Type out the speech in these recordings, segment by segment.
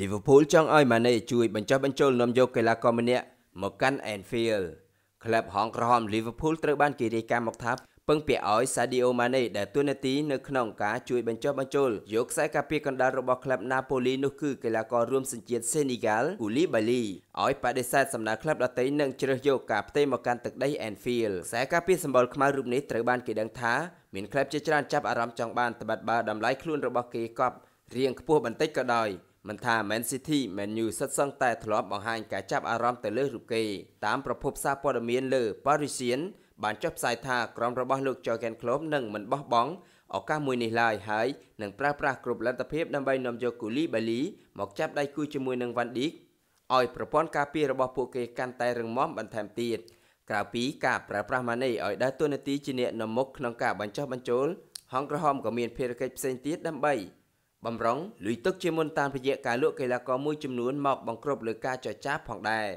លីវើពូលចង់ឲ្យម៉ាណេជួយបញ្ចុះបញ្ចូលនាំយកកីឡាករម្នាក់មកកាន់ Anfield ក្លឹបហងក្រហម Liverpool ត្រូវបានគេរាយការណ៍មកថាពឹងពាក់ឲ្យ Sadio Mane ដែលទួនាទីនៅក្នុងការជួយបញ្ចុះបញ្ចូលយកខ្សែការពារកណ្ដាលរបស់ក្លឹប Napoli នោះគឺកីឡាកររួមសញ្ជាតិ Senegal Koulibaly ឲ្យបដិសេធសំណើក្លឹបដទៃនិងជ្រើសយកការផ្ទេរមកកាន់ទឹកដី Anfield ខ្សែការពារសម្បុរខ្មៅរូបនេះត្រូវបានគេដឹងថាមានក្លឹបជាច្រើនចាប់អារម្មណ៍ចង់បានត្បិតបើតម្លៃខ្លួនរបស់គេកប់រៀងខ្ពស់បន្តិចក៏ដោយមិនថា Man City Man U សិតសឹងតែធ្លាប់បង្ហាញការចាប់អារម្មណ៍ទៅលើរូបគេតាមប្រភពសារព័ត៌មានលើ Parisian បានចុះផ្សាយថាក្រុមរបស់លោក Jurgen Klopp នឹងមិនបោះបង់ឱកាសមួយនេះឡើយហើយនឹងប្រើប្រាស់គ្រប់លទ្ធភាពដើម្បីនាំយក Koulibaly មកចាប់ដៃគូជាមួយនឹង Van Dijk ឲ្យប្រព័ន្ធការពាររបស់ពួកគេកាន់តែរឹងមាំបន្ថែមទៀតក្រៅពីការប្រើប្រាស់ម៉ាណេឲ្យដើរតួនាទីជាអ្នកនាំមុខក្នុងការបញ្ចុះបញ្ចូលហងក្រហមក៏មានភារកិច្ចផ្សេងទៀតដើម្បីបំរុងលុយទឹកជាមុនតាមរយៈការលក់កីឡាករមួយចំនួនមកបង្ក្រប់លើការចរចាផងដែរ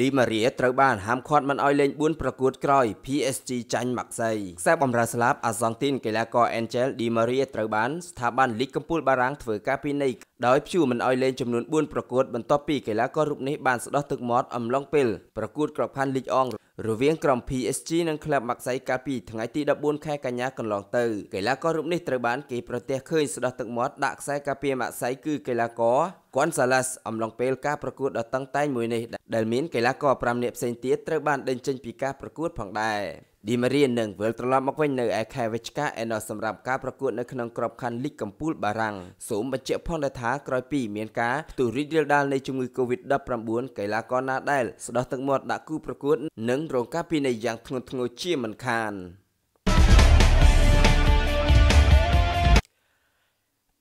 ឌីម៉ារីត្រូវបានហាមឃាត់មិនឲ្យលេង4ប្រកួតក្រោយ PSG ចាញ់ម៉ាក់សៃខ្សែបម្រើស្លាប់អាសង់ទីនកីឡាករ Angel Di Maria ត្រូវបានស្ថាប័នលីកកំពូលបារាំងធ្វើការពីនៃដោយព្យួរមិនឲ្យលេងចំនួន4ប្រកួតបន្ទាប់ពីកីឡាកររូបនេះបានស្ដោះទឹកមាត់អំឡុងពេលប្រកួតក្របខ័ណ្ឌលីកអង់រវាងក្រុម PSG និងក្លឹបម៉ាក់សៃកាលពីថ្ងៃទី14ខែកញ្ញាកន្លងទៅកីឡាកររូបនេះត្រូវបានគេប្រទះឃើញស្ដោះទឹកមាត់ដាក់ខ្សែការពារម៉ាក់សៃគឺកីឡាករ Gonzalez អំឡុងពេលការប្រកួតដ៏តឹងតែងមួយនេះដែលមានកីឡាករ5នាក់ផ្សេងទៀតត្រូវបានដេញចេញពីការប្រកួតផងដែរឌីម៉ារីនឹងវិលត្រឡប់មកវិញនៅឯខែវិច្ឆិកាឯណោះសម្រាប់ការប្រកួតនៅក្នុងក្របខ័ណ្ឌលីកកំពូលបារាំងសូមបញ្ជាក់ផងដែរថាក្រោយពីមានការទូរីករាលដាលនៃជំងឺ Covid-19 កីឡាករណាដែលស្ដោះទឹកមាត់ដាក់គូប្រកួតនិងរងការពិន័យយ៉ាងធ្ងន់ធ្ងរជាមិនខាន។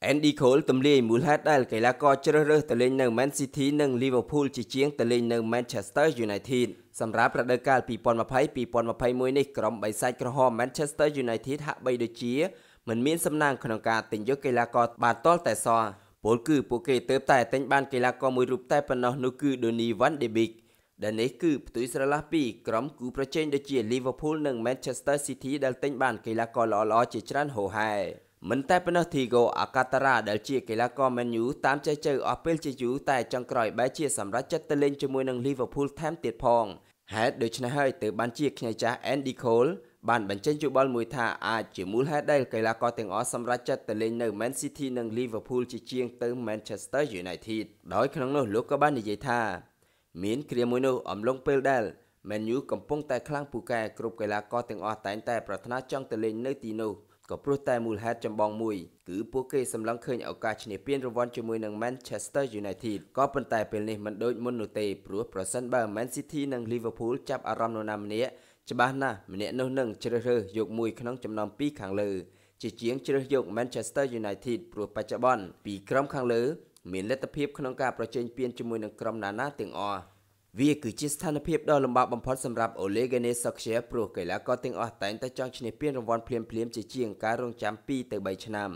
Andy Cole ទម្លាយមូលហេតុដែលកីឡាករជ្រើសរើសទៅលេងនៅ Man City និង Liverpool ជាជាងទៅលេងនៅ Manchester United សម្រាប់រដូវកាល2020-2021នេះក្រុមបិសាចក្រហម Manchester United ហាក់បីដូចជាមិនមានសំណាងក្នុងការទិញយកកីឡាករបានតលតែសោះពលគឺពួកគេទៅតែទិញបានកីឡាករមួយរូបតែប៉ុណ្ណោះនោះគឺ Donny van de Beek ដែលនេះគឺផ្ទុយស្រឡះពីក្រុមគូប្រជែងដូចជា Liverpool និង Manchester City ដែលទិញបានកីឡាករល្អៗជាច្រើនហូរហែមិនតែប៉ុណ្ណោះ Thiago Alcantara ដែលជាកីឡាករ Man U តាមចែកចៅអស់ពេលជាយូរតែចុងក្រោយបែរជាសម្រេចចិត្តទៅលេងជាមួយនឹង Liverpool ថែមទៀតផងហេតុដូច្នេះហើយទើបបានជាខ្ញីចាស់ Andy Cole បានបញ្ចេញយោបល់មួយថាអាចជាមូលហេតុដែលកីឡាករទាំងអស់សម្រេចចិត្តទៅលេងនៅ Man City និង Liverpool ជាជាងទៅ Manchester United ដោយក្នុងនោះលោកក៏បាននិយាយថាមានគ្រាមួយនោះអំឡុងពេលដែល Man U កំពុងតែខ្លាំងពូកែគ្រប់កីឡាករទាំងអស់តែងតែប្រាថ្នាចង់ទៅលេងនៅទីនោះក៏ព្រោះតែមូលហេតុចម្បងមួយគឺពួកគេសម្លឹងឃើញឱកាសឈ្នះពានរង្វាន់ជាមួយនឹង Manchester United ក៏ប៉ុន្តែពេលនេះមិនដូចមុននោះទេព្រោះប្រសិនបើ Man City និង Liverpool ចាប់អារម្មណ៍នរណាម្នាក់ច្បាស់ណាស់ម្នាក់នោះនឹងជ្រើសរើសយកមួយក្នុងចំណោមពីរខាងលើជាជាងជ្រើសយក Manchester United ព្រោះបច្ចុប្បន្នពីរក្រុមខាងលើមានលទ្ធភាពក្នុងការប្រជែងពានជាមួយនឹងក្រុមណាណាទាំងអស់វាគឺជាស្ថានភាពដ៏លំបាកបំផុតសម្រាប់ Ole Gunnar Solskjaer ព្រោះកីឡាករទាំងអស់តែងតែចង់ឈ្នះពានរង្វាន់ភ្លាមៗជាជាងការរងចាំ2ទៅ3ឆ្នាំ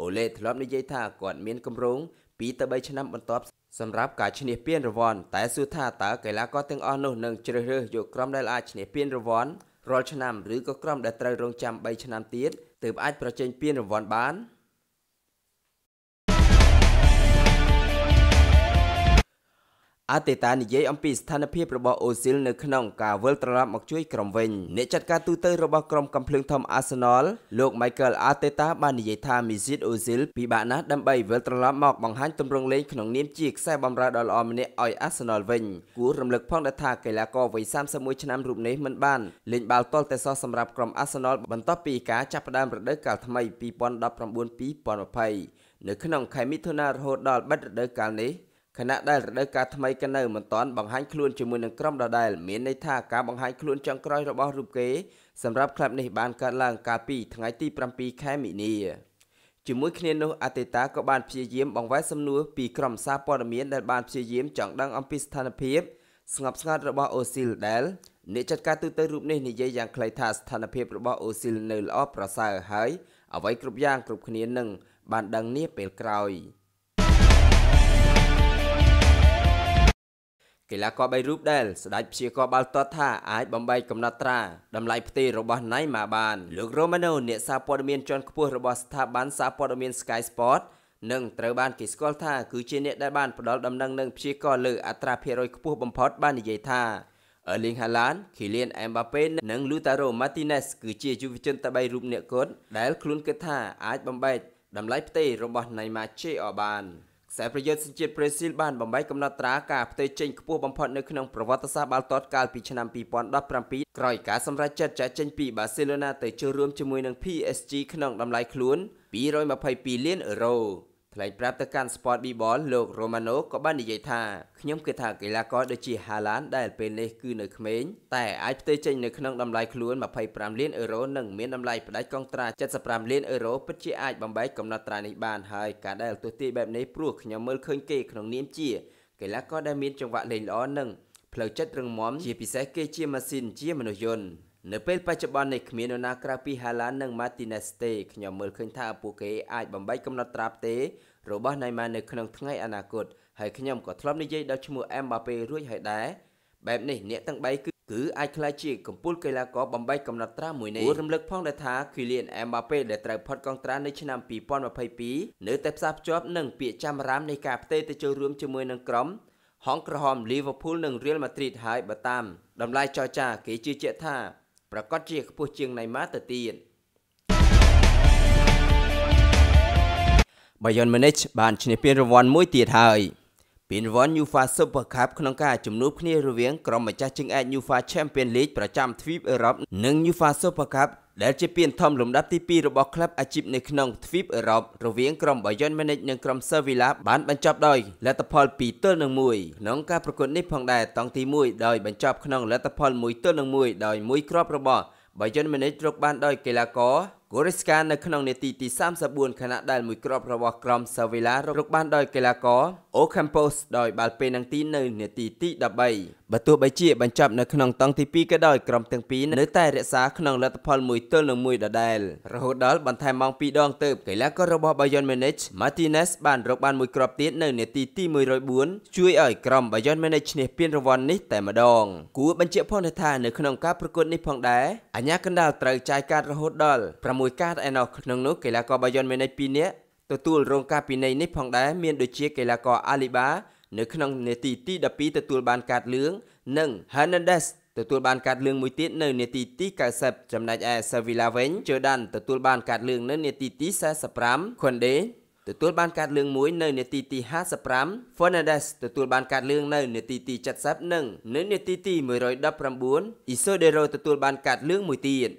Ole ធ្លាប់និយាយថាគាត់មានគម្រោង2ទៅ3ឆ្នាំបន្ទាប់សម្រាប់ការឈ្នះពានរង្វាន់តែសួរថាតើកីឡាករទាំងអស់នោះនឹងជ្រើសរើសយកក្រុមដែលអាចឈ្នះពានរង្វាន់រាល់ឆ្នាំឬក៏ក្រុមដែលត្រូវរងចាំ3ឆ្នាំទៀតទើបអាចប្រជែងពានរង្វាន់បាន។អតេតានិយាយអំពីស្ថានភាពរបស់អូស៊ីលនៅក្នុងការវិលត្រឡប់មកជួយក្រុមវិញអ្នកចាត់ការទូតរបស់ក្រុមកំភ្លើងធំអាសណលលោក Michael Arteta បាននិយាយថាមីស៊ីតអូស៊ីលពិបាកណាស់ដើម្បីវិលត្រឡប់មកបង្ហាញទម្រង់លេងក្នុងនាមជាខ្សែបម្រើដ៏ល្អម្នាក់ឲ្យអាសណលវិញគួររំលឹកផងដែរថាកីឡាករវ័យ31ឆ្នាំរូបនេះមិនបានលេងបាល់ទាល់តែសោះសម្រាប់ក្រុមអាសណលបន្ទាប់ពីការចាប់ផ្ដើមរដូវកាលថ្មី2019-2020នៅក្នុងខែមិថុនារហូតដល់បិទរដូវកាលនេះខណៈដែលរដូវកាលថ្មីក៏នៅមិនទាន់បង្ហាញខ្លួនជាមួយនឹងក្រុមដដែលមានន័យថាការបង្ហាញខ្លួនចុងក្រោយរបស់រូបគេសម្រាប់ក្លឹបនេះបានកើតឡើងកាលពីថ្ងៃទី7ខែមីនាជាមួយគ្នានោះអតេតាក៏បានព្យាយាមបង្វែរសំណួរពីក្រុមសារព័ត៌មានដែលបានព្យាយាមចង់ដឹងអំពីស្ថានភាពស្ងប់ស្ងាត់របស់អូស៊ីលដែលអ្នកចាត់ការទូតទៅរូបនេះនិយាយយ៉ាងខ្លីថាស្ថានភាពរបស់អូស៊ីលនៅល្អប្រសើរហើយអ្វីគ្រប់យ៉ាងគ្រប់គ្នានឹងបានដឹងនេះពេលក្រោយ។កីឡាករ3រូបដែលស្ដេចព្យាករបាល់ទាត់ថាអាចបំបីកំណត់ត្រាតម្លៃផ្ទៃរបស់ណៃម៉ាបានលោករ៉ូម៉ាណូអ្នកសារព័ត៌មានជាន់ខ្ពស់របស់ស្ថាប័នសារព័ត៌មាន Sky Sport នឹងត្រូវបានគេស្គាល់ថាគឺជាអ្នកដែលបានផ្ដល់ដំណឹងនឹងព្យាករលើអត្រាភាគរយខ្ពស់បំផុត បាននិយាយថាអេលីងហាឡានឃីលៀនអេមបាប៉េនិងលូតារ៉ូម៉ាទីណេសគឺជាយុវជនតែ3រូបអ្នកគាត់ដែលខ្លួនគិតថាអាចបំបែកតម្លៃផ្ទៃរបស់ណៃម៉ាជេអបាន។ខ្សែប្រយុទ្ធសញ្ជាតិប្រេស៊ីលបានបំបីកំណត់ត្រាការផ្ទុយចេញខ្ពស់បំផុតនៅក្នុងប្រវត្តិសាស្ត្របាល់ទាត់កាលពីឆ្នាំ2017ក្រោយការសម្រេចចិត្តចាក់ចេញពីបាសេឡូណាទៅចូលរួមជាមួយនឹង PSG ក្នុងតម្លៃខ្លួន222លានអឺរ៉ូថ្លែងប្រាប់ទៅកាន់ Sport B-ball លោក Romano ក៏បាននិយាយថាខ្ញុំគិតថាកីឡាករដូចជា Haaland ដែលពេលនេះគឺនៅក្មេងតែអាចផ្ទេរចេញនៅក្នុងតម្លៃខ្លួន25លានអឺរ៉ូនិងមានតម្លៃផ្ដាច់កងត្រា75លានអឺរ៉ូពិតជាអាចបំបែកកំណត់ត្រានេះបានហើយការដែលទស្សទាយបែបនេះព្រោះខ្ញុំមើលឃើញគេក្នុងនាមជាកីឡាករដែលមានចង្វាក់លេងល្អនិងផ្លូវចិត្តរឹងមាំជាពិសេសគេជាម៉ាស៊ីន ជាមនុស្សយន្តនៅពេលបច្ចុប្បន្ននេះគ្មាននរណាក្រៅពី Haaland និង Martinez ទេខ្ញុំមើលឃើញថាពួកគេអាចបំបីកំណត់ត្រាប់ទេរបស់ Neymar នៅក្នុងថ្ងៃអនាគតហើយខ្ញុំក៏ធ្លាប់និយាយដល់ឈ្មោះ Mbappe រួចហើយដែរបែបនេះអ្នកទាំង3គឺគឺអាចក្លាយជាកំពូលកីឡាករបំបីកំណត់ត្រាមួយនេះគួររំលឹកផងដែរថា Kylian Mbappe ដែលត្រូវផុតកងត្រានៅឆ្នាំ2022នៅតែផ្សារភ្ជាប់នឹងពាក្យចាំរ៉ាមនៃការផ្ទេរទៅចូលរួមជាមួយនឹងក្រុមហងក្រហម Liverpool និង Real Madrid ហើយបើតាមតម្លៃចរចាគេជឿជាក់ថាប្រកាសជាខ្ពស់ជាងណៃម៉ាទៅទៀតបាយ៉ុនម៉ូនីចបានឈ្នះពានរង្វាន់មួយទៀតហើយពានរង្វាន់ UEFA Super Cup ក្នុងការជំនួបគ្នារវាងក្រុមម្ចាស់ជើងឯក UEFA Champions League ប្រចាំទ្វីបអឺរ៉ុបនិង UEFA Super Cup ដែលជាពានធំលំដាប់ទី2របស់ក្លឹបអាជីពនៅក្នុងទ្វីបអឺរ៉ុបរវាងក្រុម Bayern Munich និងក្រុម Sevilla បានបញ្ចប់ដោយលទ្ធផល2ទល់នឹង1ក្នុងការប្រកួតនេះផងដែរតង់ទី1ដោយបញ្ចប់ក្នុងលទ្ធផល1ទល់នឹង1ដោយមួយគ្រាប់របស់ Bayern Munich រកបានដោយកីឡាករវរិសការនៅក្នុងនាទីទី34ខណៈដែលមួយគ្រាប់របស់ក្រុមសាវីឡារកបានដោយកីឡាករអូខាំប៉ូសដោយបាល់ពេលនឹងទីនៅនាទីទី13បើទោះបីជាបញ្ចប់នៅក្នុងតង់ទី2ក៏ដោយក្រុមទាំងពីរនៅតែរក្សាក្នុងលទ្ធផល1ទល់នឹង1ដដែលរហូតដល់បន្ថែមម៉ោង2ដងទៅកីឡាកររបស់ Bayern Munich Martinez បានរកបានមួយគ្រាប់ទៀតនៅនាទីទី104ជួយឲ្យក្រុម Bayern Munich ឈ្នះពានរង្វាន់នេះតែម្ដងគួរបញ្ជាក់ផងថានៅក្នុងការប្រកួតនេះផងដែរអាញាកណ្ដាលត្រូវចាយការរហូតដល់6មួយកាតឯណោះក្នុងនោះកីឡាករបាយ័នមានន័យ2នាក់ទទួលរងការពិន័យនេះផងដែរមានដូចជាកីឡាករអាលីបា នៅក្នុងនាទីទី12ទទួលបានកាតលឿងនិង Hernandez ទទួលបានកាតលឿងមួយទៀតនៅនាទីទី90ចំណែកឯ Sevilla វិញ Jordan ទទួលបានកាតលឿងនៅនាទីទី45 Conde ទទួលបានកាតលឿងមួយនៅនាទីទី55 Fernandez ទទួលបានកាតលឿងនៅនាទីទី70និងនៅនាទីទី119 Isodero ទទួលបានកាតលឿងមួយទៀត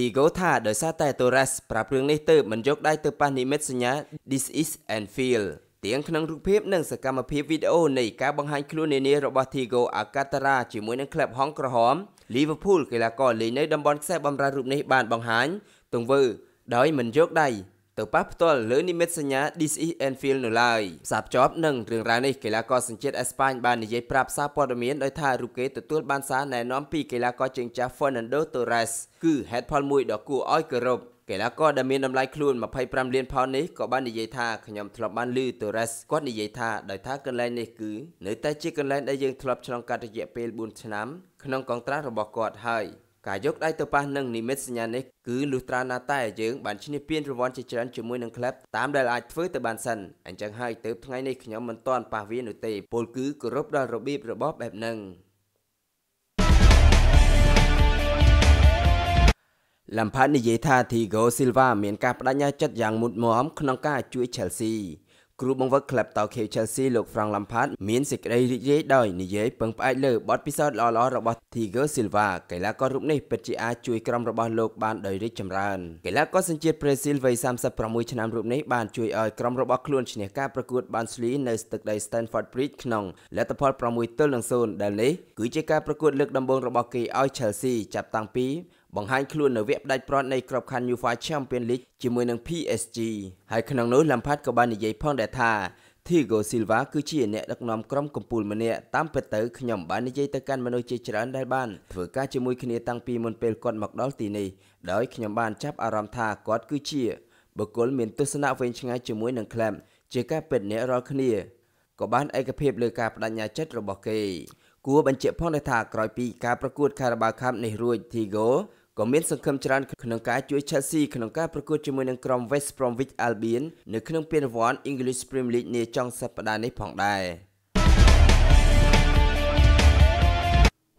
Figo ថាដោយសារតែ Torres ប្រាប់រឿងនេះទៅមិនយកដៃទៅប៉ះនិមិត្តសញ្ញា This is Anfield ទាំងក្នុងរូបភាពនិងសកម្មភាពវីដេអូនៃការបង្ហាញខ្លួននានារបស់ Thiago Alcantara ជាមួយនឹងក្លឹបហង់ក្រហម Liverpool កីឡាករលេងនៅតំបន់ខ្សែបម្រើរូបនេះបានបង្ហាញទង្វើដោយមិនយកដៃទៅប៉ះផ្ទាល់លើនិមិត្តសញ្ញា This is Anfield នៅឡើយផ្សារភ្ជាប់នឹងរឿងរ៉ាវនេះកីឡាករសញ្ជាតិអេស្ប៉ាញ បាននិយាយប្រាប់សារព័ត៌មានដោយថារូបគេទទួលបានសារណែនាំពីកីឡាករជើងចាស់ Fernando Torres គឺហេតុផលមួយដ៏គួរឲ្យគោរពកីឡាករដែលមានតម្លៃខ្លួន25លានផោននេះក៏បាននិយាយថាខ្ញុំធ្លាប់បានលឺ Torres គាត់និយាយថាដោយថាកន្លែងនេះគឺនៅតែជាកន្លែងដែលយើងធ្លាប់ឆ្លងកាត់រយៈពេល4ឆ្នាំ ក្នុងកងត្រាស់របស់គាត់ហើយការយកដៃទៅប៉ះនឹងនិមិត្តសញ្ញានេះគឺលុះត្រាណាតែយើងបានឈ្នះពានរង្វាន់ជាច្រើនជាមួយនឹងក្លឹបតាមដែលអាចធ្វើទៅបានសិនអញ្ចឹងហើយទើបថ្ងៃនេះខ្ញុំមិនទាន់ប៉ះវានោះទេពលគឺគោរពដល់របៀបរបបបែបហ្នឹងឡាំផាតនិយាយថា Thiago Silva មានការបដិញ្ញាចិត្តយ៉ាងមុតមមក្នុងការជួយ Chelsea គ្រូបង្វឹកក្លឹបតោខេ Chelsea លោក Frank Lampard មានសេចក្តីរីករាយដោយនិយាយពឹងផ្អែកលើបទពិសោធន៍ល្អៗរបស់ Thiago Silva កីឡាកររូបនេះពិតជាអាចជួយក្រុមរបស់លោកបានដោយរីកចម្រើនកីឡាករសញ្ជាតិប្រេស៊ីលវ័យ36ឆ្នាំរូបនេះបានជួយឲ្យក្រុមរបស់ខ្លួនឈ្នះការប្រកួតបានស្លីនៅស្ទឹកដី Stanford Bridge ក្នុងលទ្ធផល6ទល់នឹង0ដែលនេះគឺជាការប្រកួតលើកដំបូងរបស់គេឲ្យ Chelsea ចាប់តាំងពីបង្ហាញខ្លួននៅវគ្គផ្ដាច់ប្រត់នៃក្របខ័ណ្ឌ UEFA Champions League ជាមួយនឹង PSG ហើយក្នុងនោះ Lampard ក៏បាននិយាយផងដែរថា Thiago Silva គឺជាអ្នកដឹកនាំក្រុមកំពូលម្នាក់តាមពិតទៅខ្ញុំបាននិយាយទៅកាន់មនុស្សជាច្រើនដែលបានធ្វើការជាមួយគ្នាតាំងពីមុនពេលគាត់មកដល់ទីនេះដោយខ្ញុំបានចាប់អារម្មណ៍ថាគាត់គឺជាបុគ្គលមានទស្សនៈវែងឆ្ងាយជាមួយនឹងក្លឹបជាការពិតអ្នករាល់គ្នាក៏បានឯកភាពលើការបដិញ្ញាចិត្តរបស់គេគួរបញ្ជាក់ផងដែរថាក្រោយពីការប្រកួត Carabao Cup នេះរួច Thiago ក៏មានសង្ឃឹមច្រើនក្នុងការជួយ Chelsea ក្នុងការប្រកួតជាមួយនឹងក្រុម West Bromwich Albion នៅក្នុងពានរង្វាន់ English Premier League នាចុងសប្តាហ៍នេះផងដែរ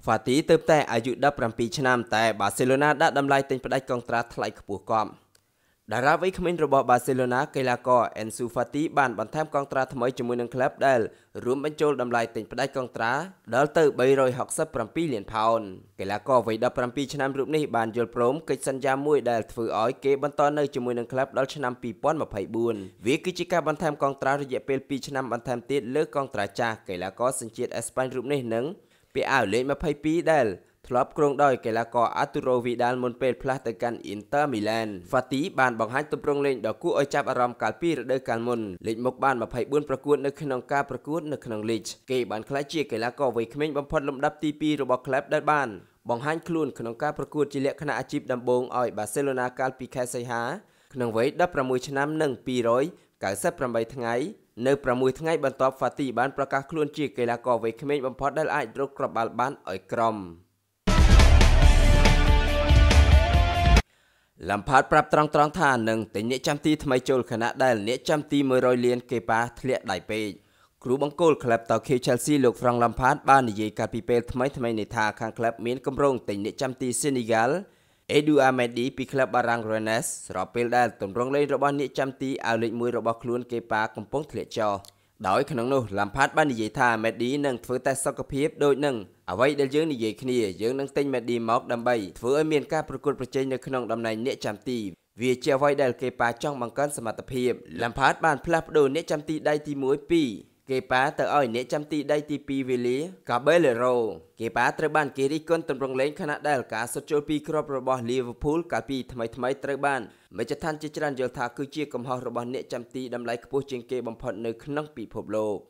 ហ្វាទីទៅតែអាយុ17ឆ្នាំតែបាសេឡូណាដាក់តម្លៃទិញផ្ដាច់កងត្រា ថ្លៃខ្ពស់កប់តារាវ័យក្មេងរបស់បាសេឡូណាកីឡាករ Ansu Fati បានបន្ថែមកងត្រាថ្មីជាមួយនឹងក្លឹបដែលរួមបញ្ចូលតម្លៃទិញផ្ដាច់កងត្រាដល់ទៅ367លានផោនកីឡាករវ័យ17ឆ្នាំរូបនេះបានយល់ព្រមកិច្ចសន្យាមួយដែលធ្វើឲ្យគេបន្តនៅជាមួយនឹងក្លឹបដល់ឆ្នាំ2024វាគឺជាការបន្ថែមកងត្រារយៈពេល2ឆ្នាំបន្ថែមទៀតលើកងត្រាចាស់កីឡាករសញ្ជាតិអេស្ប៉ាញរូបនេះនឹងពាក់អាវលេខ22ដែលធ្លាប់គ្រងដោយកីឡាករអាទូរ៉ូវីដាល់មុនពេលផ្លាស់ទៅកាន់អ៊ីនទ័រមីឡានហ្វាទីបានបង្ហាញទម្រង់លេងដ៏គួរឲ្យចាប់អារម្មណ៍កាលពីរដូវកាលមុនលេចមុខបាន24ប្រកួតនៅក្នុងការប្រកួតនៅក្នុងលីកគេបានក្លាយជាកីឡាករវ័យក្មេងបំផុតលំដាប់ទី2របស់ក្លឹបដែលបានបង្ហាញខ្លួនក្នុងការប្រកួតជាលក្ខណៈអាជីពដំបូងឲ្យបាសេឡូណាកាលពីខែសីហាក្នុងវ័យ16ឆ្នាំនិង298ថ្ងៃនៅ6ថ្ងៃបន្ទាប់ហ្វាទីបានប្រកាសខ្លួនជាកីឡាករវ័យក្មេងបំផុតដែលអាចរកគ្រាប់បាល់បានឲ្យក្រុមលំផាតប្រាប់ត្រង់ត្រង់ថានឹងតែអ្នកចាំទីថ្មីចូលខណៈដែលអ្នកចាំទី100លានកេប៉ាធ្លាក់ដៃពេកគ្រូបង្គោលក្លឹបតូខេ Chelsea លោក Frank Lampard បាននិយាយកាលពីពេលថ្មីថ្មីនេះថាខាងក្លឹបមានគម្រោងទិញអ្នកចាំទី Senegal Edouard Mendy ពីក្លឹបបារាំង Rennes ស្របពេលដែលទម្រង់លេងរបស់អ្នកចាំទីអាវលេខ1របស់ខ្លួនកេប៉ាកំពុងធ្លាក់ចុះ។ដោយក្នុងនោះឡាំផាតបាននិយាយថាមេឌីនឹងធ្វើតេស្តសុខភាពដូចនឹងអ្វីដែលយើងនិយាយគ្នាយើងនឹងទិញមេឌីមកដើម្បីធ្វើឲ្យមានការប្រកួតប្រជែងនៅក្នុងតំណែងអ្នកចាំទីវាជាអ្វីដែលគេប៉ាចង់បង្កើនសមត្ថភាពឡាំផាតបានផ្លាស់ប្ដូរអ្នកចាំទីដៃទី1 2គេប៉ាទៅឲ្យ អ្នកចាំទីដីទី2វេលាកាបេលេរ៉ូគេប៉ាត្រូវបានគេរិះគន់តម្រង់លេងខណៈដែលការសុទ្ធចូលពីគ្រាប់របស់លីវើពូលកាលពីថ្មីថ្មីត្រូវបានមជ្ឈដ្ឋានជាច្រើនយល់ថាគឺជាកំហុសរបស់អ្នកចាំទីតម្លៃខ្ពស់ជាងគេបំផុតនៅក្នុងពិភពលោក។